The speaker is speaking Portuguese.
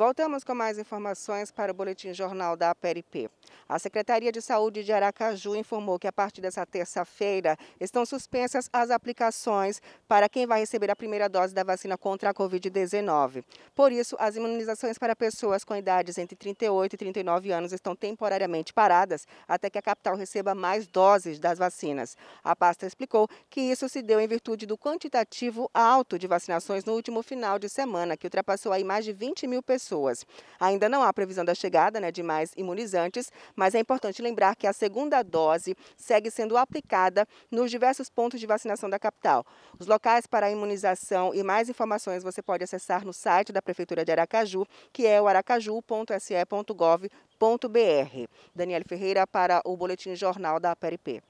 Voltamos com mais informações para o Boletim Jornal da PRP. A Secretaria de Saúde de Aracaju informou que a partir dessa terça-feira estão suspensas as aplicações para quem vai receber a primeira dose da vacina contra a Covid-19. Por isso, as imunizações para pessoas com idades entre 38 e 39 anos estão temporariamente paradas até que a capital receba mais doses das vacinas. A pasta explicou que isso se deu em virtude do quantitativo alto de vacinações no último final de semana, que ultrapassou aí mais de 20 mil pessoas. Ainda não há previsão da chegada né, de mais imunizantes, mas é importante lembrar que a segunda dose segue sendo aplicada nos diversos pontos de vacinação da capital. Os locais para a imunização e mais informações você pode acessar no site da Prefeitura de Aracaju, que é o aracaju.se.gov.br. Daniele Ferreira para o Boletim Jornal da PRP.